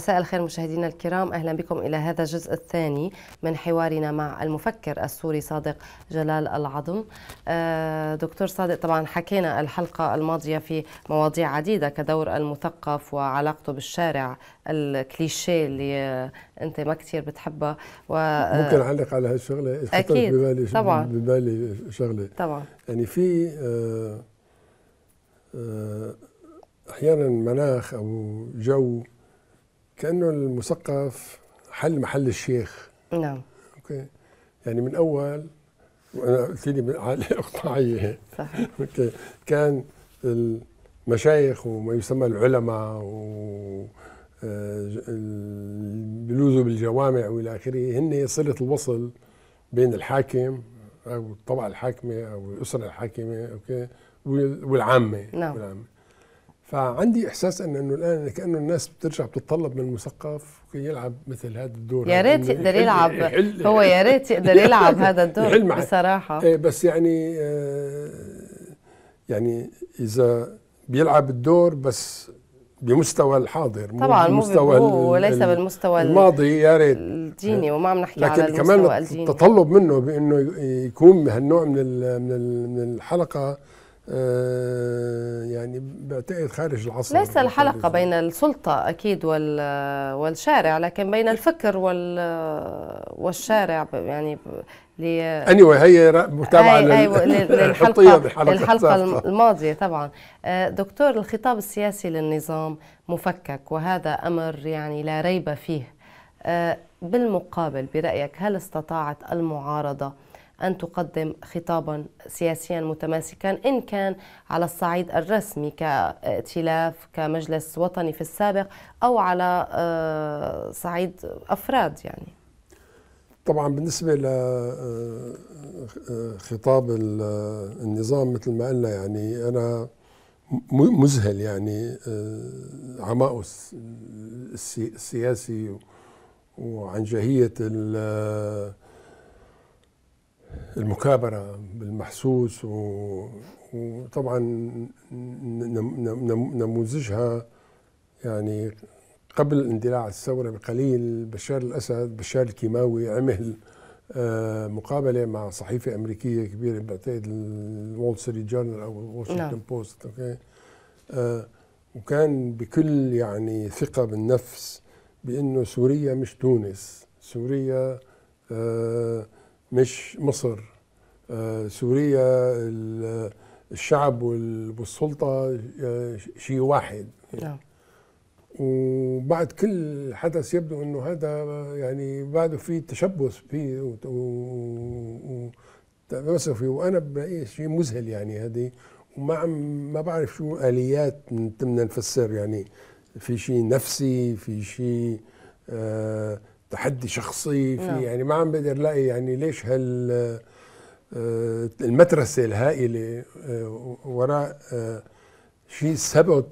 مساء الخير مشاهدينا الكرام اهلا بكم الى هذا الجزء الثاني من حوارنا مع المفكر السوري صادق جلال العظم آه، دكتور صادق طبعا حكينا الحلقه الماضيه في مواضيع عديده كدور المثقف وعلاقته بالشارع الكليشيه اللي انت ما كثير بتحبها و آه، ممكن اعلق على هالشغله اكيد ببالي طبعا ببالي شغله طبعا يعني في آه، احيانا مناخ او جو كانه المثقف حل محل الشيخ نعم اوكي يعني من اول وانا قلت لي من عائله اقطاعيه صحيح اوكي كان المشايخ وما يسمى العلماء و آه، بيلوذوا بالجوامع والى اخره هن صله الوصل بين الحاكم او الطبقه الحاكمه او الاسره الحاكمه اوكي والعامه نعم والعامة. فعندي احساس ان انه الان كانه الناس بترجع بتتطلب من المثقف يلعب مثل هذا الدور يا ريت يقدر يلعب هو يا ريت يقدر يلعب هذا الدور بصراحه ايه بس يعني آه، يعني اذا بيلعب الدور بس بمستوى الحاضر طبعا مو وليس بالمستوى الماضي يا ريت الديني وما عم نحكي لكن على كمان الديني التطلب منه بانه يكون هالنوع من من الحلقه آه، يعني بعتقد خارج العصر ليس يعني الحلقة بين السلطة أكيد والشارع لكن بين إيه. الفكر والشارع يعني anyway هي متابعة أيوة للحلقة, للحلقة الماضية طبعا آه، دكتور الخطاب السياسي للنظام مفكك وهذا أمر يعني لا ريب فيه آه، بالمقابل برأيك هل استطاعت المعارضة أن تقدم خطابا سياسيا متماسكا إن كان على الصعيد الرسمي كائتلاف كمجلس وطني في السابق أو على آه، صعيد أفراد يعني طبعا بالنسبة لخطاب آه، آه، النظام مثل ما قلنا يعني أنا مذهل يعني عمائه السياسي وعن جهية المكابرة بالمحسوس وطبعا نموذجها يعني قبل اندلاع الثورة بقليل بشار الأسد بشار الكيماوي عمل آه، مقابلة مع صحيفة أمريكية كبيرة بعتقد الول ستريت جورنال أو الواشنطن نعم. بوست أوكي آه، وكان بكل يعني ثقة بالنفس بأنه سوريا مش تونس سوريا آه مش مصر آه، سوريا الشعب والسلطة آه، شيء واحد نعم وبعد كل حدث يبدو انه هذا يعني بعده في تشبث فيه وتمسك وانا برايي شيء مذهل يعني هذه وما عم ما بعرف شو اليات بدنا نفسر يعني في شيء نفسي في شيء آه تحدي شخصي في نعم. يعني ما عم بقدر الاقي يعني ليش هال آه، المترسة الهائله وراء شيء ثبت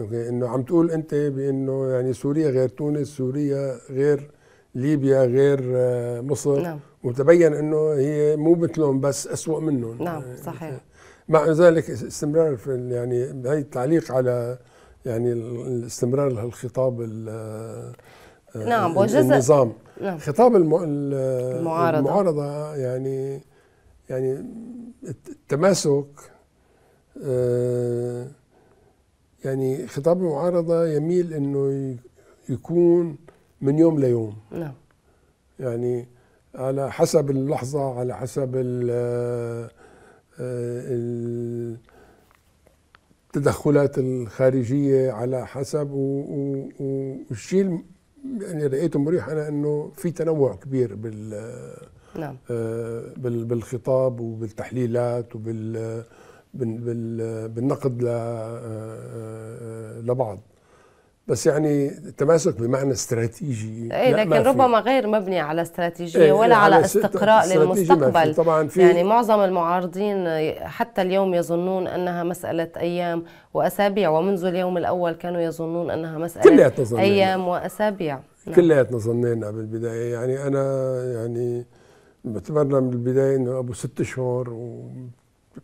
انه عم تقول انت بانه يعني سوريا غير تونس سوريا غير ليبيا غير آه، مصر نعم. وتبين انه هي مو مثلهم بس اسوأ منهم نعم صحيح مع ذلك استمرار في يعني هي التعليق على يعني الاستمرار لهالخطاب آه، آه، نعم وجزء النظام نعم. خطاب الم... المعارضة. المعارضة يعني يعني التماسك آه، يعني خطاب المعارضة يميل انه يكون من يوم ليوم نعم يعني على حسب اللحظة على حسب آه، التدخلات الخارجية على حسب والشيء يعني رايته مريح انا انه في تنوع كبير بال نعم آه، بالخطاب وبالتحليلات وبال بالنقد آه، آه، لبعض بس يعني التماسك بمعنى استراتيجي ايه لكن ربما غير مبني على استراتيجيه إيه, إيه، ولا على, استقراء للمستقبل في طبعا في يعني معظم المعارضين حتى اليوم يظنون انها مساله ايام واسابيع ومنذ اليوم الاول كانوا يظنون انها مساله ايام واسابيع نعم. كلياتنا ظنينا بالبدايه يعني انا يعني اعتبرنا من البدايه انه ابو ست شهور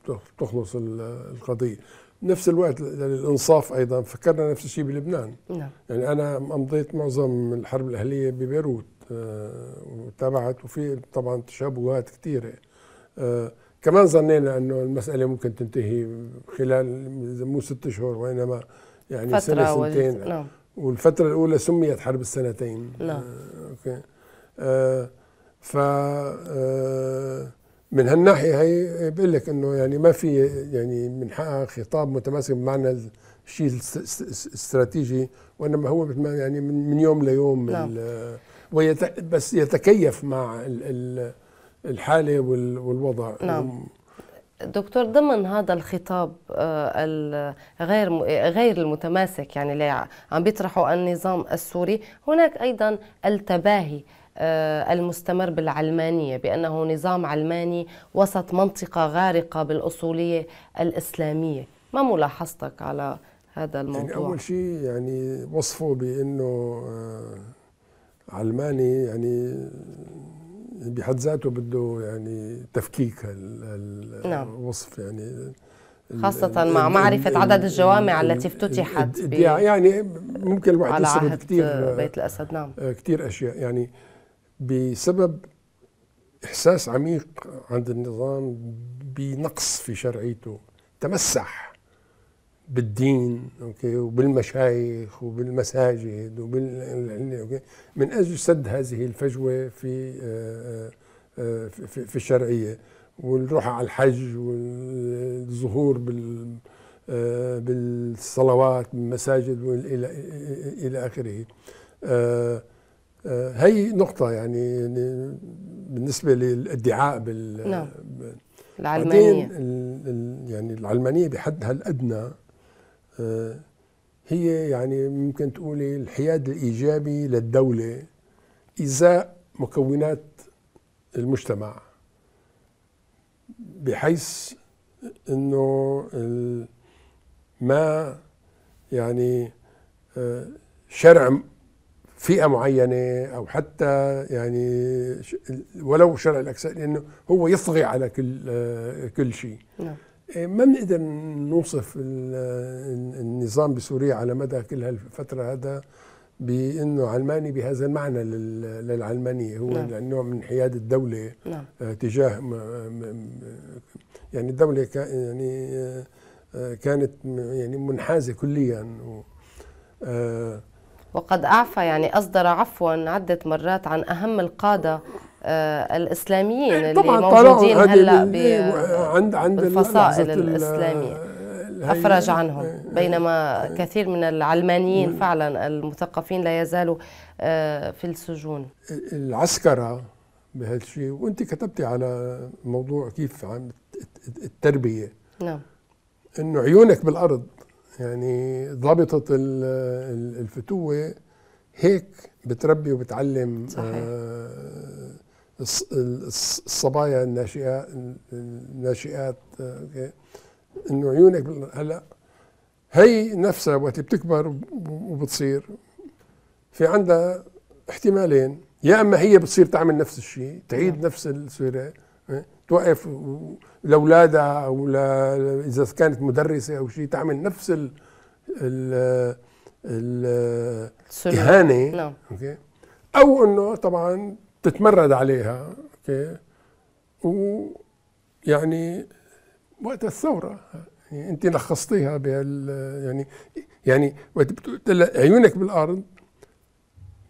وتخلص القضيه نفس الوقت يعني الانصاف ايضا فكرنا نفس الشيء بلبنان نعم. يعني انا امضيت معظم الحرب الاهليه ببيروت أه وتابعت وفي طبعا تشابهات كثيره أه كمان ظنينا انه المساله ممكن تنتهي خلال مو ست اشهر وانما يعني فترة سنه سنتين نعم. والفتره الاولى سميت حرب السنتين نعم أه اوكي آه، ف آه، من هالناحيه هي بقول لك انه يعني ما في يعني من حقها خطاب متماسك بمعنى الشيء الاستراتيجي وانما هو يعني من يوم ليوم نعم. ويت بس يتكيف مع الحاله والوضع نعم دكتور ضمن هذا الخطاب آه، الغير غير المتماسك يعني اللي عم بيطرحه النظام السوري هناك ايضا التباهي آه، المستمر بالعلمانية بأنه نظام علماني وسط منطقة غارقة بالأصولية الإسلامية ما ملاحظتك على هذا يعني الموضوع؟ يعني أول شيء يعني وصفه بأنه آه، علماني يعني بحد ذاته بده يعني تفكيك الوصف نعم. يعني خاصة مع معرفة عدد الجوامع التي افتتحت يعني ممكن الواحد على عهد آه، بيت الأسد نعم كثير أشياء يعني بسبب إحساس عميق عند النظام بنقص في شرعيته تمسح بالدين أوكي وبالمشايخ وبالمساجد وبال من أجل سد هذه الفجوة في آه، آه، في, في الشرعية والروح على الحج والظهور بال آه، بالصلوات بالمساجد والى الى اخره آه، هي نقطة يعني بالنسبة للادعاء بال نعم العلمانية يعني العلمانية بحدها الأدنى آه، هي يعني ممكن تقولي الحياد الإيجابي للدولة إزاء مكونات المجتمع بحيث انه ما يعني آه، شرع فئه معينه او حتى يعني ولو شرع الاكساء لانه هو يطغي على كل آه، كل شيء نعم. إيه، ما بنقدر نوصف النظام بسوريا على مدى كل هالفتره هذا بانه علماني بهذا المعنى للعلمانيه هو نعم. يعني نوع من انحياد الدوله نعم. آه، تجاه يعني الدوله يعني آه، كانت يعني منحازه كليا و آه وقد أعفى يعني أصدر عفوا عدة مرات عن أهم القادة آه، الإسلاميين إيه، طبعاً اللي موجودين هلا إيه، عند عند الفصائل الإسلامية أفرج عنهم إيه، بينما كثير من العلمانيين فعلا المثقفين لا يزالوا آه، في السجون العسكرة بهالشيء وانت كتبتي على موضوع كيف عم التربية نعم انه عيونك بالارض يعني ضابطة الفتوة هيك بتربي وبتعلم صحيح. آه، الصبايا الناشئات الناشئات آه، انه عيونك هلا هي نفسها وقت بتكبر وبتصير في عندها احتمالين يا اما هي بتصير تعمل نفس الشيء تعيد نعم. نفس السيره إيه؟ توقف لاولادها او ل... اذا كانت مدرسه او شيء تعمل نفس ال ال الاهانه نعم. اوكي او انه طبعا تتمرد عليها اوكي ويعني وقت الثوره يعني انت لخصتيها بهال يعني يعني وقت عيونك بالارض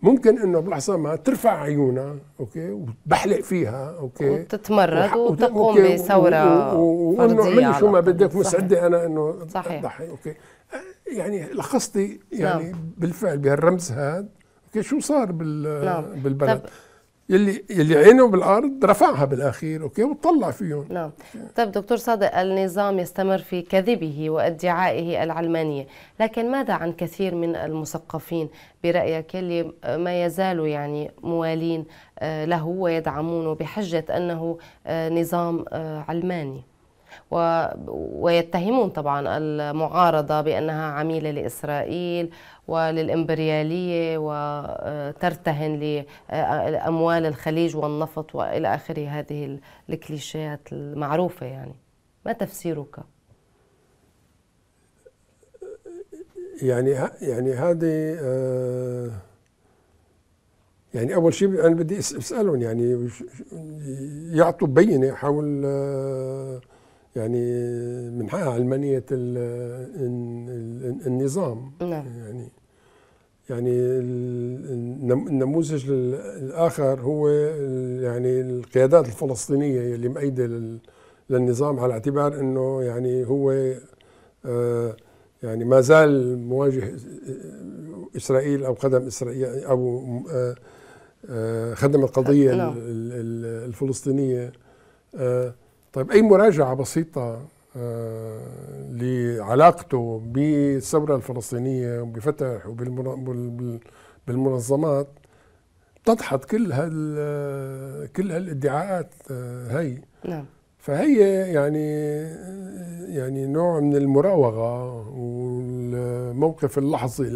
ممكن انه بلحظه ما ترفع عيونها اوكي وبحلق فيها اوكي وتتمرد وتقوم بثوره وانه اعملي شو ما بدك مستعده انا انه اضحي اوكي يعني لخصتي يعني نعم. بالفعل بهالرمز هذا اوكي شو صار بال نعم. بالبلد طب يلي يلي عينه بالارض رفعها بالاخير اوكي وطلع فيهم نعم طيب دكتور صادق النظام يستمر في كذبه وادعائه العلمانيه لكن ماذا عن كثير من المثقفين برايك اللي ما يزالوا يعني موالين آه، له ويدعمونه بحجه انه آه، نظام آه، علماني و... ويتهمون طبعا المعارضه بانها عميله لاسرائيل وللإمبريالية وترتهن لأموال الخليج والنفط وإلى آخره هذه الكليشيات المعروفة يعني ما تفسيرك؟ يعني يعني هذه آه، يعني اول شيء انا بدي اسالهم يعني يعطوا بينه حول آه، يعني من حقها علمانيه النظام نعم. يعني يعني النموذج الاخر هو يعني القيادات الفلسطينيه اللي مأيده للنظام على اعتبار انه يعني هو آه، يعني ما زال مواجه اسرائيل آه، او قدم اسرائيل او خدم القضيه آه، الفلسطينيه طيب اي مراجعه بسيطه آه، لعلاقته بالثورة الفلسطينية وبفتح وبالمنظمات تضحت كل هال كل هالادعاءات آه، هي نعم فهي يعني يعني نوع من المراوغه والموقف اللحظي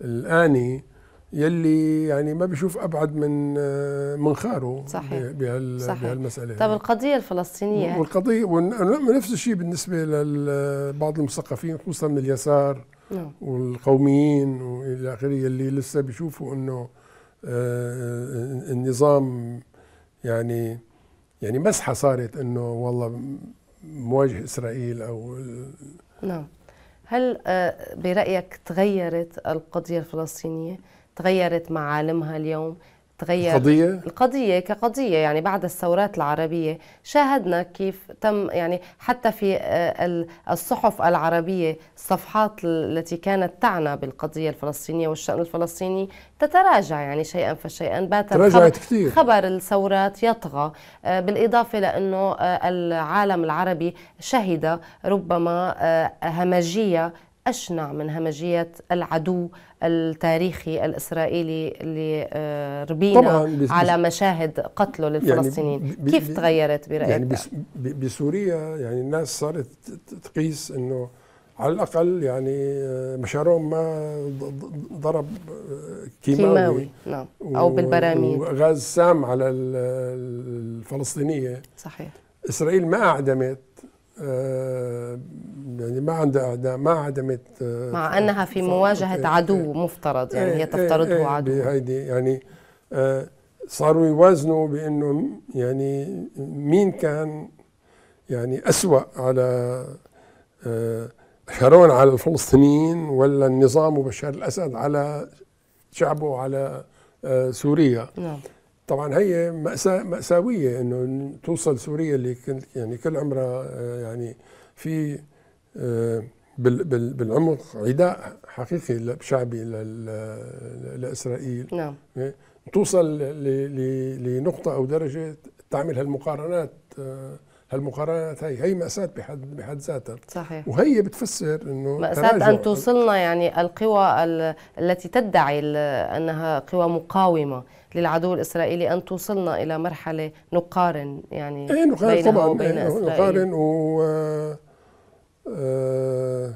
الاني يلي يعني ما بيشوف ابعد من آه، منخاره صحيح بهالمساله طب يعني. القضيه الفلسطينيه والقضيه ونفس الشيء بالنسبه لبعض المثقفين خصوصا من اليسار نعم. والقوميين والى اخره يلي لسه بيشوفوا انه آه، النظام يعني يعني مسحه صارت انه والله مواجه اسرائيل او نعم هل آه، برايك تغيرت القضيه الفلسطينيه؟ تغيرت معالمها اليوم تغير القضية؟ القضية كقضية يعني بعد الثورات العربية شاهدنا كيف تم يعني حتى في آه، الصحف العربية الصفحات التي كانت تعنى بالقضية الفلسطينية والشأن الفلسطيني تتراجع يعني شيئا فشيئا بات تراجعت كثير خبر الثورات يطغى آه، بالإضافة لأنه آه، العالم العربي شهد ربما همجية أشنع من همجية العدو التاريخي الإسرائيلي اللي ربينا على مشاهد قتله للفلسطينيين يعني كيف تغيرت برأيك؟ يعني بسوريا يعني الناس صارت تقيس أنه على الأقل يعني آه، مشارون ما ضرب آه، كيماوي, كيماوي. نعم أو بالبراميل وغاز سام على الفلسطينية صحيح إسرائيل ما أعدمت آه، يعني ما عندها ما عدمت آه، مع انها في مواجهه إيه، عدو إيه، مفترض يعني إيه، هي تفترضه عدو هيدي يعني آه، صاروا يوازنوا بانه يعني مين كان يعني اسوا على شارون على الفلسطينيين ولا النظام وبشار الاسد على شعبه على سوريا نعم طبعا هي مأساة مأساوية انه توصل سوريا اللي كنت يعني كل عمرها آه، يعني في آه، بالعمق عداء حقيقي شعبي لاسرائيل نعم إيه؟ توصل لنقطة او درجة تعمل هالمقارنات آه، هالمقارنات هي هي مأساة بحد بحد ذاتها صحيح وهي بتفسر انه مأساة ان توصلنا يعني القوى التي تدعي انها قوى مقاومة للعدو الاسرائيلي ان توصلنا الى مرحله نقارن يعني ايه نقارن طبعا وبين إيه نقارن و آه، آه،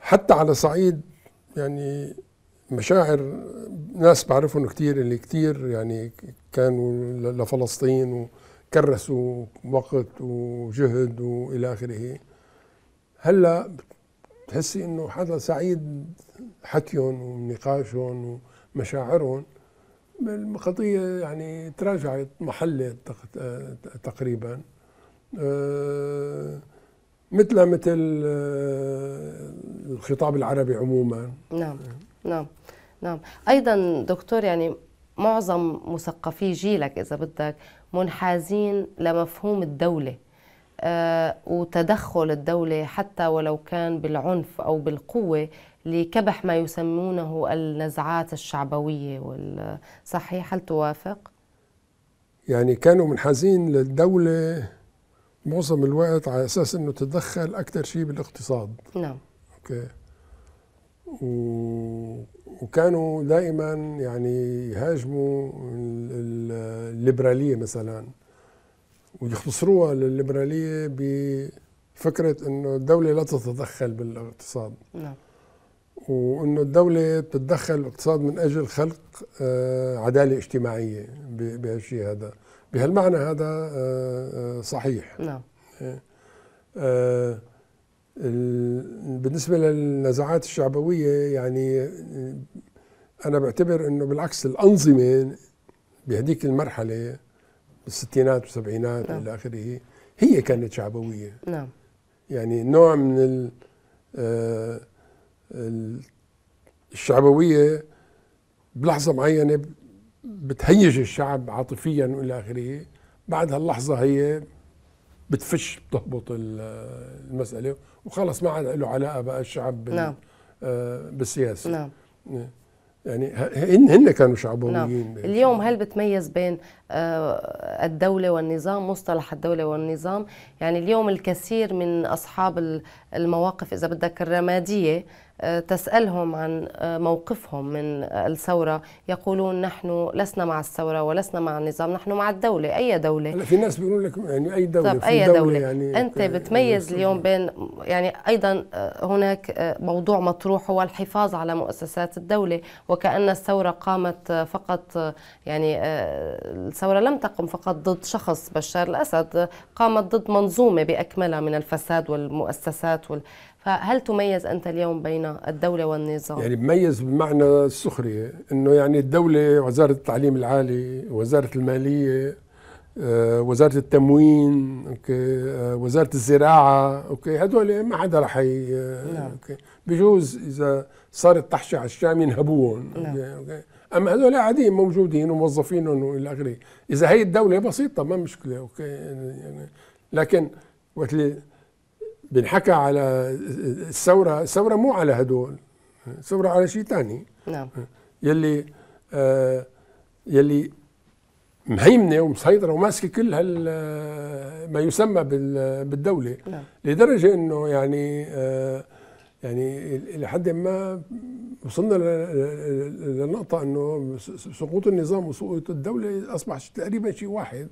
حتى على صعيد يعني مشاعر ناس بعرفهم كتير اللي كتير يعني كانوا لفلسطين وكرسوا وقت وجهد والى اخره هلا بتحسي انه حدا سعيد حكيهم ونقاشهم مشاعرهم القضية يعني تراجعت محلة تقريبا آه، مثل مثل آه، الخطاب العربي عموما نعم نعم نعم ايضا دكتور يعني معظم مثقفي جيلك اذا بدك منحازين لمفهوم الدوله آه، وتدخل الدوله حتى ولو كان بالعنف او بالقوه لكبح ما يسمونه النزعات الشعبوية صحيح هل توافق؟ يعني كانوا منحازين للدولة معظم الوقت على أساس أنه تتدخل أكثر شيء بالاقتصاد نعم أوكي. و... وكانوا دائما يعني يهاجموا الليبرالية مثلا ويختصروها للليبرالية بفكرة أنه الدولة لا تتدخل بالاقتصاد نعم وانه الدولة بتتدخل الاقتصاد من اجل خلق آه، عدالة اجتماعية بهالشيء هذا بهالمعنى هذا آه، آه، صحيح نعم بالنسبة للنزاعات الشعبوية يعني أنا بعتبر أنه بالعكس الأنظمة بهديك المرحلة بالستينات والسبعينات نعم. إلى آخره هي كانت شعبوية نعم يعني نوع من ال الشعبويه بلحظه معينه بتهيج الشعب عاطفيا والى اخره بعد هاللحظه هي بتفش بتهبط المساله وخلص ما عاد له علاقه بقى الشعب بال نعم. آه، بالسياسه نعم يعني هن هن كانوا شعبويين نعم. اليوم هل بتميز بين آه، الدولة والنظام مصطلح الدولة والنظام يعني اليوم الكثير من أصحاب المواقف إذا بدك الرمادية تسألهم عن موقفهم من الثورة يقولون نحن لسنا مع الثورة ولسنا مع النظام نحن مع الدولة أي دولة في ناس بيقولوا لك يعني أي دولة طب أي دولة, دولة يعني أنت إيه، بتميز إيه، اليوم بين يعني أيضا آه، هناك آه، موضوع مطروح هو الحفاظ على مؤسسات الدولة وكأن الثورة قامت آه، فقط يعني الثورة لم تقم فقط ضد شخص بشار الأسد قامت ضد منظومة بأكملها من الفساد والمؤسسات وال فهل تميز أنت اليوم بين الدولة والنظام؟ يعني بميز بمعنى السخرية أنه يعني الدولة وزارة التعليم العالي وزارة المالية آه، وزارة التموين أوكي. آه، وزارة الزراعة أوكي هدول ما حدا رح آه، نعم. أوكي. بجوز إذا صارت تحشي على الشام ينهبوهم نعم. أما هدول قاعدين موجودين وموظفينهم وإلى آخره إذا هي الدولة بسيطة ما مشكلة أوكي يعني, يعني. لكن وقت بنحكى على الثورة الثورة مو على هدول الثورة على شيء ثاني نعم يلي آه يلي مهيمنه ومسيطره وماسكه كل هال آه، ما يسمى بالدوله نعم. لدرجه انه يعني آه يعني الى حد ما وصلنا للنقطه انه سقوط النظام وسقوط الدوله اصبح تقريبا شيء واحد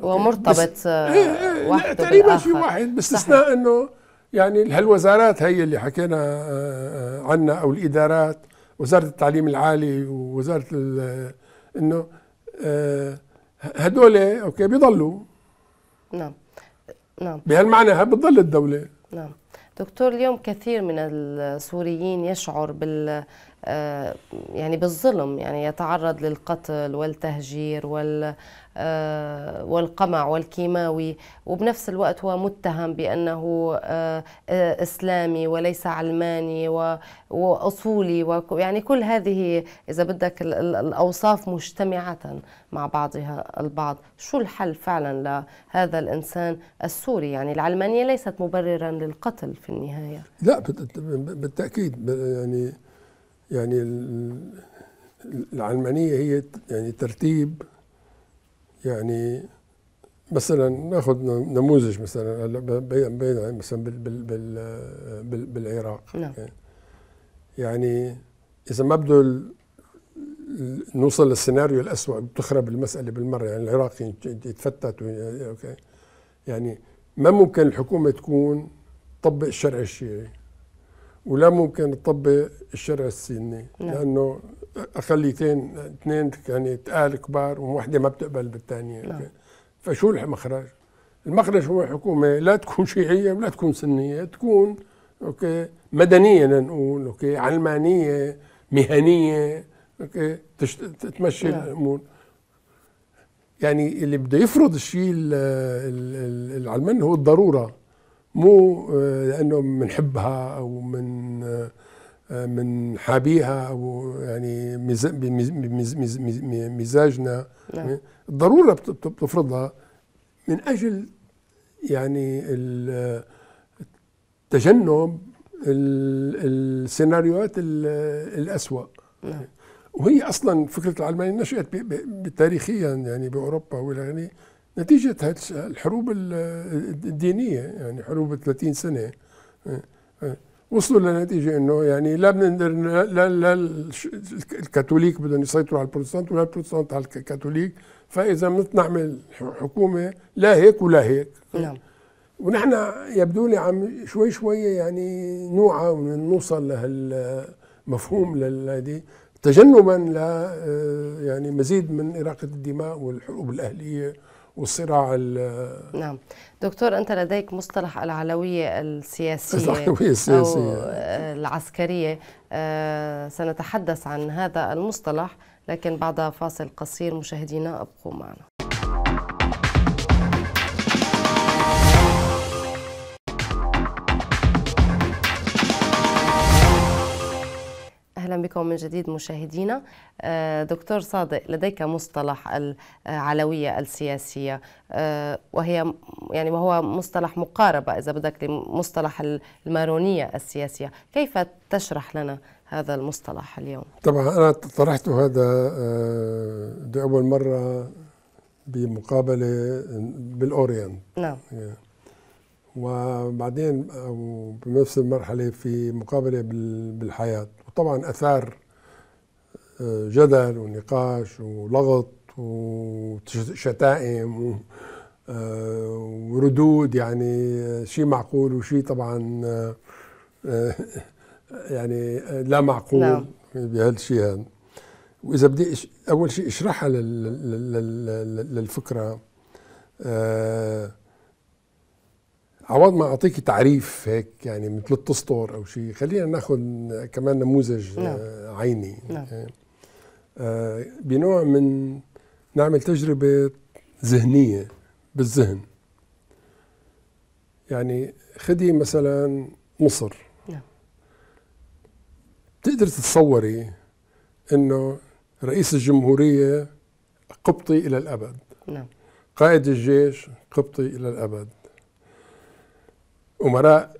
ومرتبط آه، إيه، إيه، وحده تقريبا في واحد باستثناء انه يعني هالوزارات هي اللي حكينا آه، عنها او الادارات وزاره التعليم العالي ووزاره انه آه، هدول اوكي بيضلوا نعم نعم بهالمعنى بتضل الدوله نعم دكتور اليوم كثير من السوريين يشعر بال آه، يعني بالظلم يعني يتعرض للقتل والتهجير وال آه، والقمع والكيماوي وبنفس الوقت هو متهم بأنه آه، إسلامي وليس علماني وأصولي يعني كل هذه إذا بدك الأوصاف مجتمعة مع بعضها البعض شو الحل فعلا لهذا الإنسان السوري يعني العلمانية ليست مبررا للقتل في النهاية لا بالتأكيد يعني يعني العلمانية هي يعني ترتيب يعني مثلا ناخذ نموذج مثلا بين بين مثلا بال بال بال بالعراق نعم. يعني, يعني اذا ما بده نوصل للسيناريو الأسوأ بتخرب المسألة بالمرة يعني العراق يتفتت يعني أوكي يعني ما ممكن الحكومة تكون تطبق الشرع الشيعي ولا ممكن تطبق الشرع السني نعم. لانه اقليتين اثنين يعني تقال كبار وواحده ما بتقبل بالثانيه نعم. فشو المخرج؟ المخرج هو حكومه لا تكون شيعيه ولا تكون سنيه تكون اوكي مدنيه لنقول اوكي نعم. علمانيه مهنيه اوكي تمشي نعم. الامور يعني اللي بده يفرض الشيء العلماني هو الضروره مو آه، لانه بنحبها او من آه، من حابيها او يعني بمزاجنا الضروره نعم. بتفرضها من اجل يعني تجنب السيناريوهات الأسوأ نعم. وهي اصلا فكره العلمانيه نشات تاريخيا يعني باوروبا والى يعني نتيجة الحروب الدينية يعني حروب 30 سنة وصلوا لنتيجة انه يعني لا بنقدر لا, لا الكاثوليك بدهم يسيطروا على البروتستانت ولا البروتستانت على الكاثوليك فاذا بدنا نعمل حكومة لا هيك ولا هيك نعم ونحن يبدو لي عم شوي شوي يعني نوعى ونوصل لهالمفهوم لهذه تجنبا ل آه، يعني مزيد من إراقة الدماء والحروب الأهلية والصراع نعم دكتور أنت لديك مصطلح العلوية السياسية العلوية السياسية أو العسكرية آه، سنتحدث عن هذا المصطلح لكن بعد فاصل قصير مشاهدينا ابقوا معنا بكم من جديد مشاهدينا آه، دكتور صادق لديك مصطلح العلوية السياسية آه، وهي يعني وهو مصطلح مقاربة إذا بدك لمصطلح المارونية السياسية كيف تشرح لنا هذا المصطلح اليوم؟ طبعا أنا طرحت هذا لأول آه، مرة بمقابلة بالأورينت نعم وبعدين بنفس المرحلة في مقابلة بالحياة وطبعا أثار آه، جدل ونقاش ولغط وشتائم آه، وردود يعني آه، شيء معقول وشيء طبعا يعني لا معقول بهالشيء هذا واذا بدي اول شيء اشرحها للفكره آه عوض ما اعطيك تعريف هيك يعني من ثلاث اسطور او شيء خلينا ناخذ كمان نموذج آه، نعم. عيني نعم. آه بنوع من نعمل تجربه ذهنيه بالذهن يعني خدي مثلا مصر نعم. تقدر تتصوري انه رئيس الجمهوريه قبطي الى الابد نعم. قائد الجيش قبطي الى الابد أمراء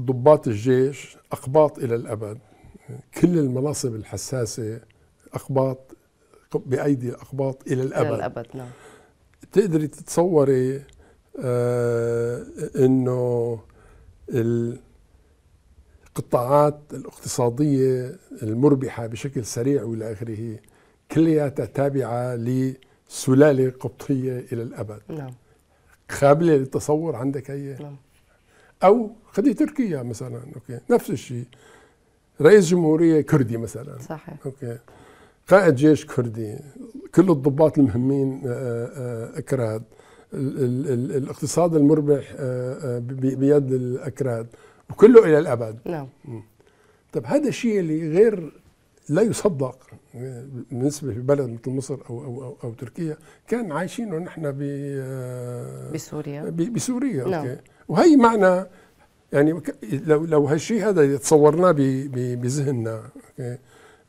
ضباط الجيش أقباط إلى الأبد كل المناصب الحساسة أقباط بأيدي الأقباط إلى الأبد إلى الأبد نعم تقدري تتصوري آه إنه القطاعات الاقتصادية المربحة بشكل سريع وإلى آخره كلياتها تابعة لسلالة قبطية إلى الأبد نعم قابلة للتصور عندك أي نعم او خلي تركيا مثلا اوكي نفس الشيء رئيس جمهوريه كردي مثلا صحيح اوكي قائد جيش كردي كل الضباط المهمين آه، آه، اكراد الاقتصاد المربح آه، بيد الاكراد وكله الى الابد نعم طيب هذا الشيء اللي غير لا يصدق بالنسبه لبلد مثل مصر او او او, أو تركيا كان عايشينه نحن ب بسوريا بسوريا نعم. اوكي وهي معنى يعني لو لو هالشيء هذا تصورناه بذهننا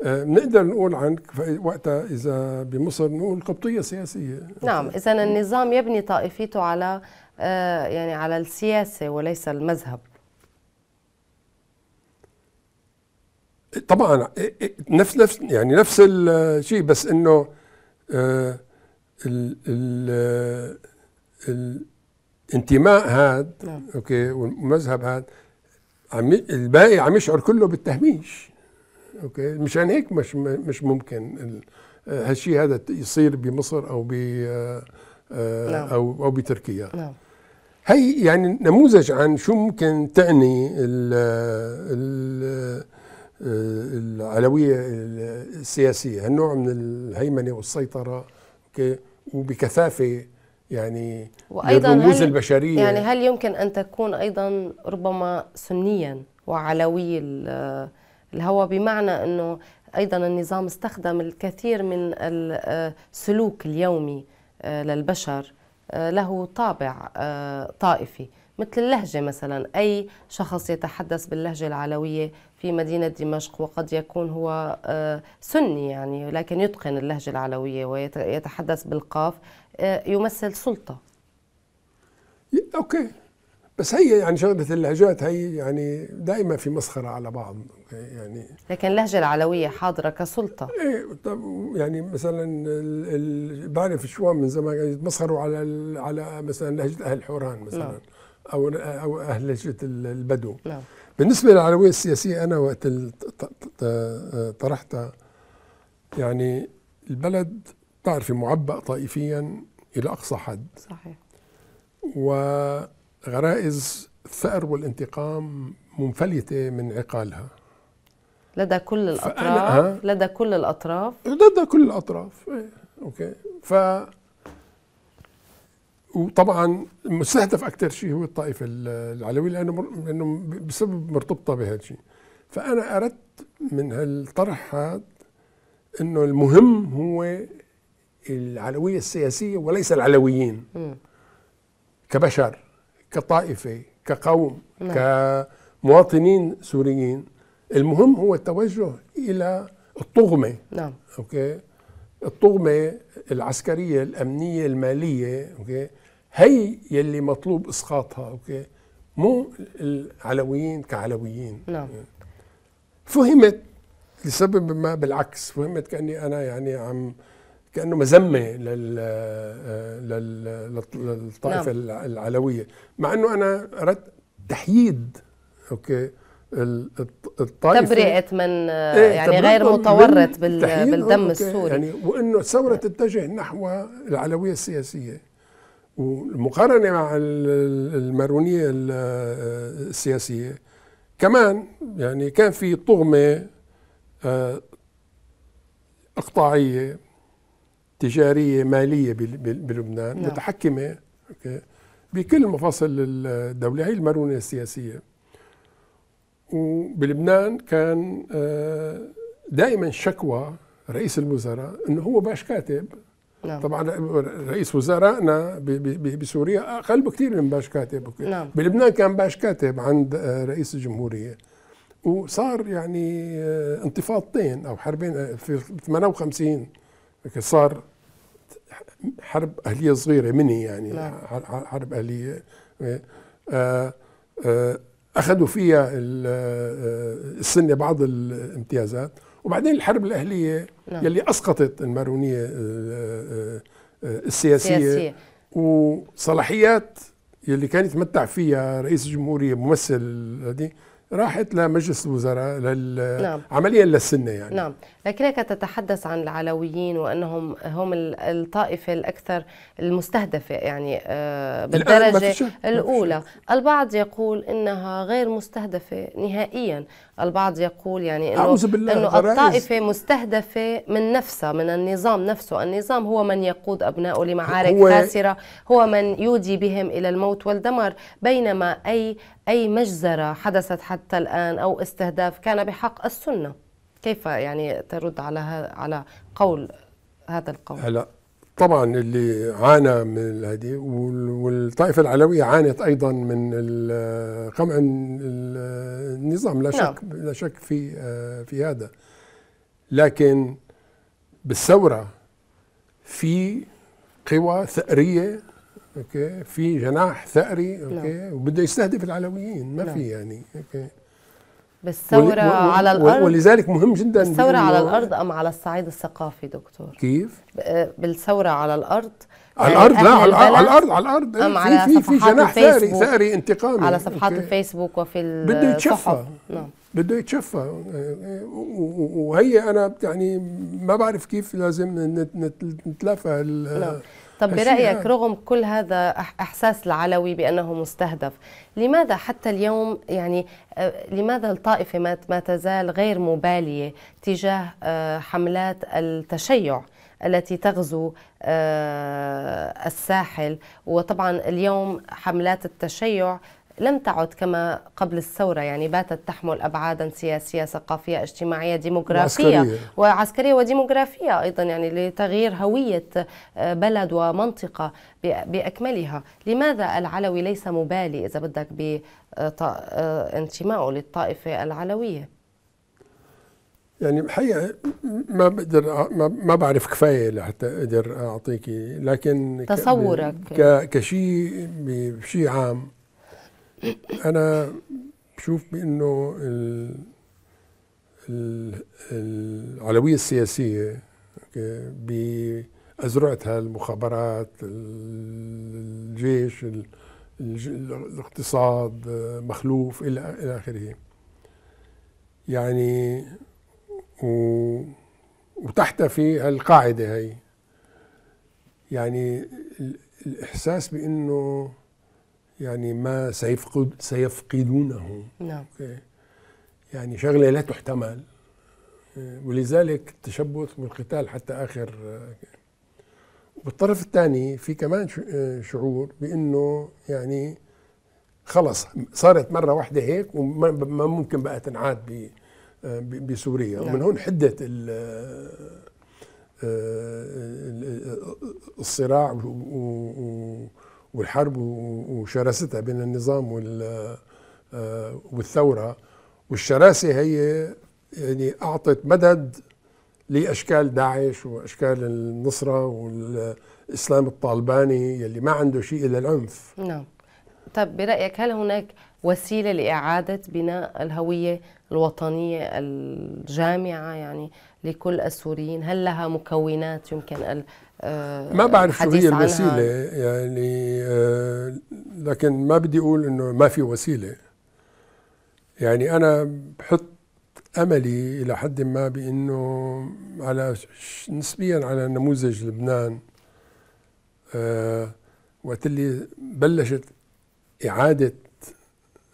آه، بنقدر نقول عن وقتها اذا بمصر نقول قبطيه سياسيه نعم اذا النظام يبني طائفيته على آه، يعني على السياسه وليس المذهب طبعا نفس نفس يعني نفس الشيء بس انه آه، ال ال انتماء هاد نعم. اوكي والمذهب هاد عم الباقي عم يشعر كله بالتهميش اوكي مشان هيك مش مش ممكن هالشيء هذا يصير بمصر او ب آه، نعم. او او بتركيا نعم. هي يعني نموذج عن شو ممكن تعني ال ال العلويه السياسيه هالنوع من الهيمنه والسيطره اوكي وبكثافه يعني وأيضا للرموز البشرية يعني هل يمكن أن تكون أيضا ربما سنيا وعلوي الهوى بمعنى أنه أيضا النظام استخدم الكثير من السلوك اليومي آه، للبشر آه، له طابع آه، طائفي مثل اللهجة مثلا أي شخص يتحدث باللهجة العلوية في مدينة دمشق وقد يكون هو سني يعني لكن يتقن اللهجة العلوية ويتحدث بالقاف آه، يمثل سلطه اوكي بس هي يعني شغله اللهجات هي يعني دائما في مسخره على بعض يعني لكن اللهجه العلويه حاضره كسلطه ايه يعني مثلا ال ال بعرف شوام من زمان يتمسخروا يعني على على مثلا لهجه اهل حوران مثلا لا. نعم. او او اهل لهجه البدو لا. نعم. بالنسبه للعلويه السياسيه انا وقت طرحتها يعني البلد تعرفي معبأ طائفيا إلى أقصى حد صحيح وغرائز الثأر والانتقام منفلتة من عقالها لدى كل الأطراف لدى كل الأطراف لدى كل الأطراف إيه. أوكي ف وطبعا مستهدف اكثر شيء هو الطائفه العلويه لانه لانه بسبب مرتبطه بهذا الشيء فانا اردت من هالطرح هذا انه المهم هو العلوية السياسية وليس العلويين م. كبشر كطائفة كقوم م. نعم. كمواطنين سوريين المهم هو التوجه إلى الطغمة نعم أوكي الطغمة العسكرية الأمنية المالية أوكي هي يلي مطلوب إسقاطها أوكي مو العلويين كعلويين نعم فهمت لسبب ما بالعكس فهمت كأني أنا يعني عم كانه مذمه للطائفه نعم. العلويه مع انه انا اردت تحييد اوكي الطائفه تبرئه من إيه يعني غير متورط بالدم السوري يعني وانه الثوره تتجه نحو العلويه السياسيه والمقارنه مع المارونيه السياسيه كمان يعني كان في طغمه آه، اقطاعيه تجاريه ماليه بلبنان نعم. متحكمه بكل مفاصل الدوله هي المرونه السياسيه وبلبنان كان آه، دائما شكوى رئيس الوزراء انه هو باش كاتب نعم. طبعا رئيس وزرائنا بسوريا اقل بكثير من باش كاتب نعم. بلبنان كان باش كاتب عند آه، رئيس الجمهوريه وصار يعني آه، انتفاضتين او حربين في 58 صار حرب اهليه صغيره مني يعني لا. حرب اهليه آه، آه، اخذوا فيها آه، السنه بعض الامتيازات وبعدين الحرب الاهليه نعم. يلي اسقطت المارونيه السياسيه, السياسية. وصلاحيات يلي كان يتمتع فيها رئيس الجمهوريه ممثل هذه راحت لمجلس الوزراء لل... نعم. عمليا للسنه يعني نعم لكنك تتحدث عن العلويين وانهم هم الطائفه الاكثر المستهدفه يعني آه، بالدرجه الاولى البعض يقول انها غير مستهدفه نهائيا البعض يقول يعني انه انه الطائفه مستهدفه من نفسها من النظام نفسه النظام هو من يقود ابنائه لمعارك هو خاسره هو من يودي بهم الى الموت والدمار بينما اي اي مجزره حدثت حتى الان او استهداف كان بحق السنه كيف يعني ترد على على قول هذا القول؟ هلا طبعا اللي عانى من هذه والطائفه العلويه عانت ايضا من قمع النظام لا شك نعم. لا شك في في هذا لكن بالثوره في قوى ثأرية اوكي في جناح ثأري اوكي نعم. وبده يستهدف العلويين ما في نعم. يعني اوكي بالثورة على الأرض ولذلك مهم جدا بالثورة على الأرض أم على الصعيد الثقافي دكتور؟ كيف؟ آه، بالثورة على الأرض آه، على الارض لا على, الارض على الارض أم على في في جناح ثاري ثاري انتقامي على صفحات أوكي. الفيسبوك وفي بده يتشفى نعم بده يتشفى آه، وهي انا يعني ما بعرف كيف لازم نتلافى نعم. طب برأيك رغم كل هذا إحساس العلوي بأنه مستهدف لماذا حتى اليوم يعني آه، لماذا الطائفة ما تزال غير مبالية تجاه آه، حملات التشيع التي تغزو آه، الساحل وطبعا اليوم حملات التشيع لم تعد كما قبل الثورة يعني باتت تحمل أبعادا سياسية ثقافية اجتماعية ديموغرافية وعسكرية, وعسكرية وديموغرافية أيضا يعني لتغيير هوية آه، بلد ومنطقة بأكملها لماذا العلوي ليس مبالي إذا بدك بانتمائه آه، آه، للطائفة العلوية؟ يعني الحقيقه ما بقدر ما بعرف كفايه لحتى اقدر اعطيكي لكن تصورك كشيء بشيء عام انا بشوف بانه ال... ال... العلويه السياسيه بأزرعتها المخابرات الجيش الاقتصاد مخلوف الى الى اخره يعني و... في هالقاعده هي يعني الاحساس بانه يعني ما سيفقد سيفقدونه نعم يعني شغله لا تحتمل أه، ولذلك التشبث والقتال حتى اخر وبالطرف أه، الثاني في كمان أه، شعور بانه يعني خلص صارت مره واحده هيك وما ممكن بقى تنعاد بسوريا نعم. ومن هون حده الصراع و والحرب وشراستها بين النظام آه، والثورة والشراسة هي يعني أعطت مدد لأشكال داعش وأشكال النصرة والإسلام الطالباني يلي ما عنده شيء إلا العنف نعم طب برأيك هل هناك وسيلة لإعادة بناء الهوية الوطنية الجامعة يعني لكل السوريين هل لها مكونات يمكن آه، ما بعرف شو هي الوسيله يعني آه، لكن ما بدي اقول انه ما في وسيله يعني انا بحط املي الى حد ما بانه على نسبيا على نموذج لبنان آه وقت اللي بلشت اعاده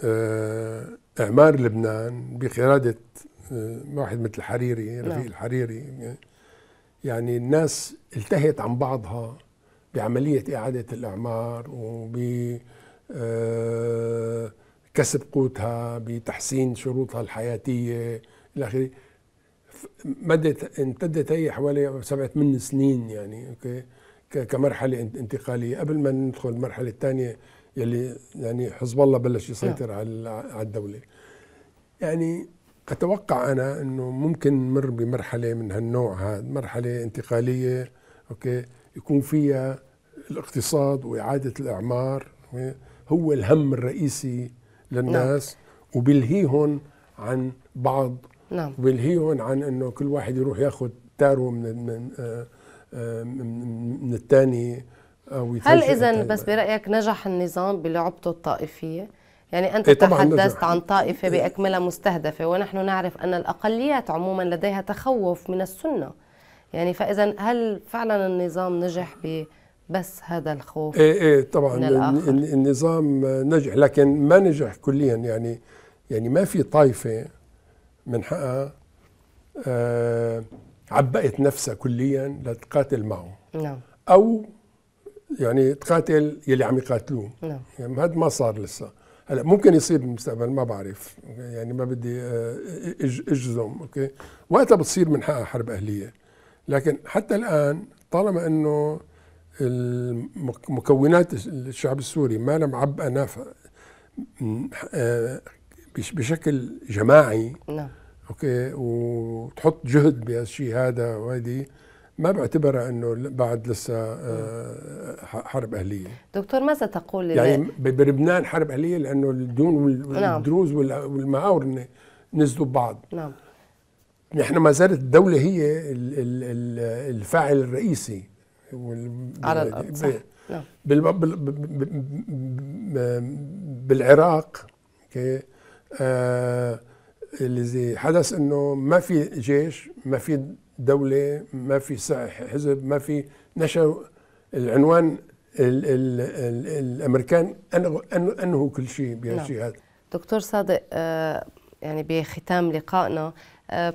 آه اعمار لبنان بقياده آه واحد مثل حريري رفيق نعم. الحريري يعني الناس التهت عن بعضها بعملية إعادة الإعمار وبكسب آه، قوتها بتحسين شروطها الحياتية إلى آخره مدت امتدت هي حوالي سبعة من سنين يعني أوكي كمرحلة انتقالية قبل ما ندخل المرحلة الثانية يلي يعني حزب الله بلش يسيطر نعم. على الدولة يعني اتوقع انا انه ممكن نمر بمرحله من هالنوع هذا مرحله انتقاليه اوكي يكون فيها الاقتصاد واعاده الاعمار هو الهم الرئيسي للناس نعم. وبلهيهم عن بعض نعم وبلهيهم عن انه كل واحد يروح ياخذ تاره آه، آه، من من, من الثاني او هل اذا بس برايك نجح النظام بلعبته الطائفيه؟ يعني أنت إيه تحدثت عن طائفة بأكملها مستهدفة ونحن نعرف أن الأقليات عموما لديها تخوف من السنة يعني فإذا هل فعلا النظام نجح بس هذا الخوف إيه إيه طبعا من النظام نجح لكن ما نجح كليا يعني يعني ما في طائفة من حقها آه عبأت نفسها كليا لتقاتل معه نعم أو يعني تقاتل يلي عم يقاتلوه نعم يعني هذا ما صار لسه هلا ممكن يصير بالمستقبل ما بعرف يعني ما بدي آه، اجزم اوكي وقتها بتصير من حقها حرب اهليه لكن حتى الان طالما انه مكونات الشعب السوري ما لم عبأ نافع آه، بشكل جماعي نعم اوكي وتحط جهد بهالشيء هذا وهذه ما بعتبرها انه بعد لسه آه، حرب اهليه دكتور ماذا تقول يعني بلبنان حرب اهليه لانه الديون نعم. والدروز والمعاور نزلوا ببعض نعم نحن ما زالت الدوله هي الفاعل الرئيسي على الارض صح نعم. بالعراق اوكي آه، اللي حدث انه ما في جيش ما في دولة ما في حزب ما في نشأ العنوان الـ الـ الـ الامريكان انهوا كل شيء نعم. بهالشيء هذا دكتور صادق آه، يعني بختام لقائنا آه،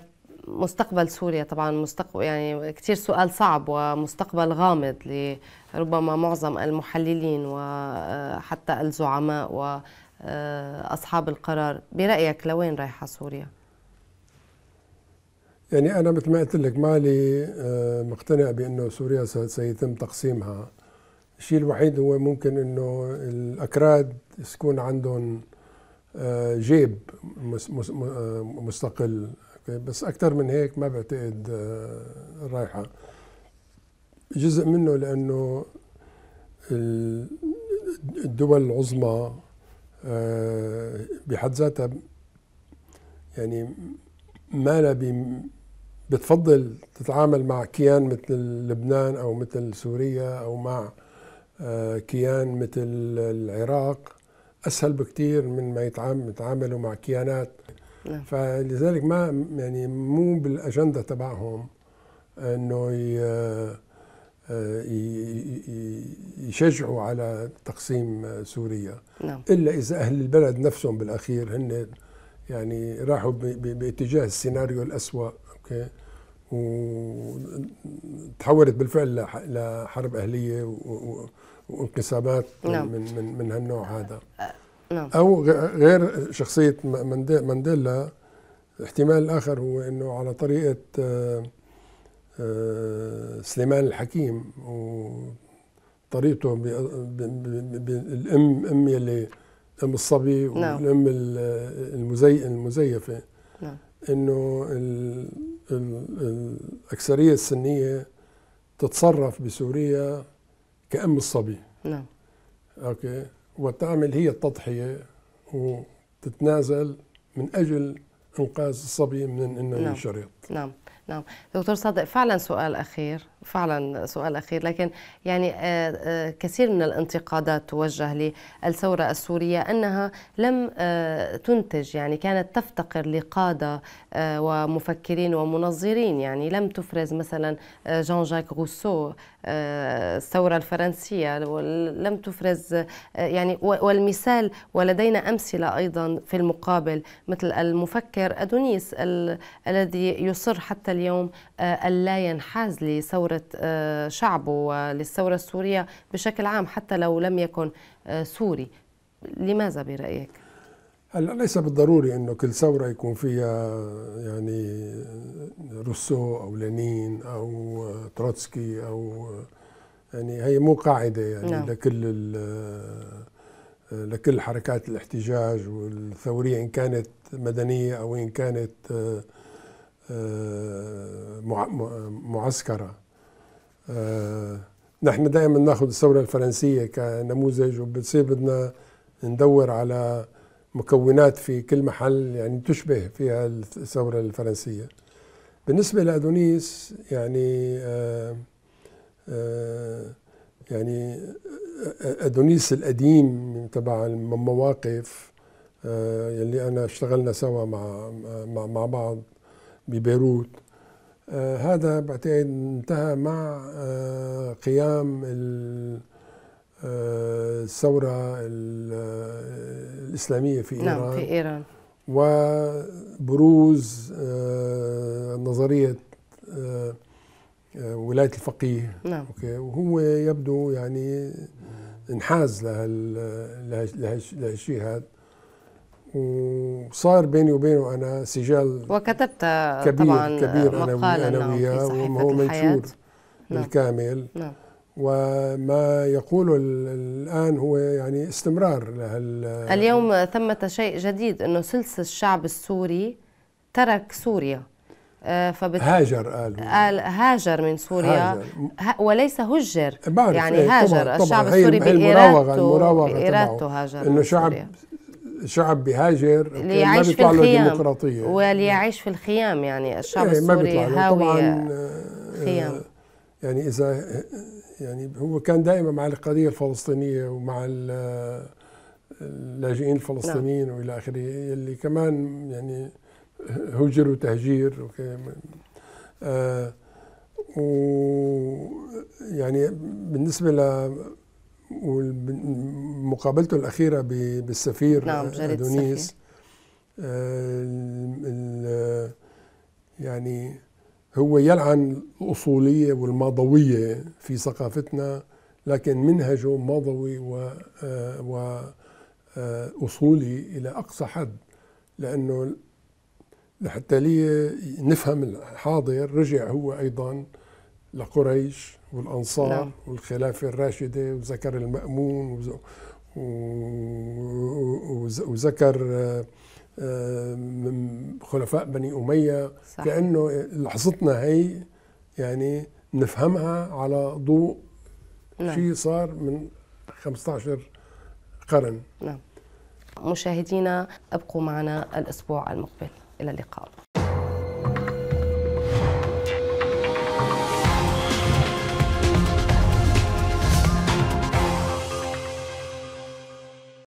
مستقبل سوريا طبعا مستقبل يعني كثير سؤال صعب ومستقبل غامض لربما معظم المحللين وحتى آه، الزعماء واصحاب القرار برايك لوين رايحه سوريا؟ يعني انا مثل ما قلت لك مالي آه، مقتنع بانه سوريا سيتم تقسيمها الشيء الوحيد هو ممكن انه الاكراد يكون عندهم آه، جيب آه، مستقل بس اكثر من هيك ما بعتقد رايحه جزء منه لانه الدول العظمى بحد ذاتها يعني ما لها بتفضل تتعامل مع كيان مثل لبنان او مثل سوريا او مع آه، كيان مثل العراق اسهل بكثير من ما يتعاملوا مع كيانات نعم. فلذلك ما يعني مو بالاجنده تبعهم انه آه، يشجعوا على تقسيم سوريا نعم. الا اذا اهل البلد نفسهم بالاخير هن يعني راحوا باتجاه السيناريو الاسوأ اوكي وتحولت بالفعل لحرب اهليه وانقسامات نعم. من من من هالنوع هذا نعم. او غير شخصيه مانديلا الاحتمال الاخر هو انه على طريقه آه، آه، سليمان الحكيم وطريقته بالام ام يلي ام الصبي والام نعم. المزي المزيفه انه الاكثريه السنيه تتصرف بسوريا كأم الصبي نعم اوكي وتعمل هي التضحيه وتتنازل من اجل انقاذ الصبي من انه نعم. ينشرط نعم نعم دكتور صادق فعلا سؤال اخير فعلا سؤال اخير لكن يعني آه، آه، كثير من الانتقادات توجه للثوره السوريه انها لم آه، تنتج يعني كانت تفتقر لقاده ومفكرين ومنظرين يعني لم تفرز مثلا جان جاك روسو الثوره الفرنسيه لم تفرز يعني والمثال ولدينا امثله ايضا في المقابل مثل المفكر ادونيس الذي يصر حتى اليوم الا ينحاز لثوره ثورة آه، شعبه وللثورة آه، السورية بشكل عام حتى لو لم يكن آه، سوري لماذا برأيك؟ هلا ليس بالضروري انه كل ثوره يكون فيها يعني روسو او لينين او تروتسكي او يعني هي مو قاعده يعني لا. نعم. لكل لكل حركات الاحتجاج والثوريه ان كانت مدنيه او ان كانت معسكره آه، نحن دائما ناخذ الثوره الفرنسيه كنموذج وبتصير بدنا ندور على مكونات في كل محل يعني تشبه فيها الثوره الفرنسيه بالنسبه لادونيس يعني آه، آه، يعني ادونيس القديم تبع المواقف يلي انا اشتغلنا سوا مع, مع بعض ببيروت آه، هذا بعتقد انتهى مع آه، قيام آه، الثورة الإسلامية في نعم، إيران نعم في إيران وبروز نظرية ولاية الفقيه نعم أوكي وهو يبدو يعني انحاز لهالشيء هذا وصار بيني وبينه انا سجال وكتبت كبير طبعا كبير مقالا انا وياه وهو منشور نعم. الكامل نعم. وما يقوله الآن هو يعني استمرار لهال اليوم ثمة شيء جديد أنه سلس الشعب السوري ترك سوريا آه، فبت... هاجر قال قال هاجر من سوريا هاجر. وليس هجر بعرف. يعني إيه هاجر طبعا. الشعب طبعا. السوري بإرادته بإرادته هاجر انه شعب الشعب بيهاجر ليعيش ما بيطلع له ديمقراطية في الخيام يعني الشعب إيه، السوري هاوي طبعاً آه، خيام يعني إذا يعني هو كان دائما مع القضية الفلسطينية ومع اللاجئين الفلسطينيين نعم. والى اخره اللي كمان يعني هجروا تهجير آه و يعني بالنسبه ل ومقابلته الأخيرة بالسفير نعم أدونيس آه، يعني هو يلعن الأصولية والماضوية في ثقافتنا لكن منهجه ماضوي و, آه، و آه، أصولي إلى أقصى حد لأنه لحتى لي نفهم الحاضر رجع هو أيضا لقريش والأنصار نعم. والخلافة الراشدة وذكر المأمون وذكر آه، آه، خلفاء بني أمية صح. كأنه لحظتنا هي يعني نفهمها على ضوء نعم. شيء صار من 15 قرن نعم مشاهدينا ابقوا معنا الاسبوع المقبل الى اللقاء